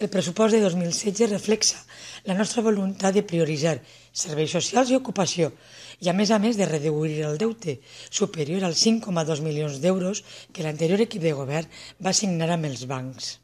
El pressupost de 2016 reflexa la nostra voluntat de prioritzar serveis socials i ocupació i, a més a més, de reduir el deute, superior als 5,2 milions d'euros que l'anterior equip de govern va signar amb els bancs.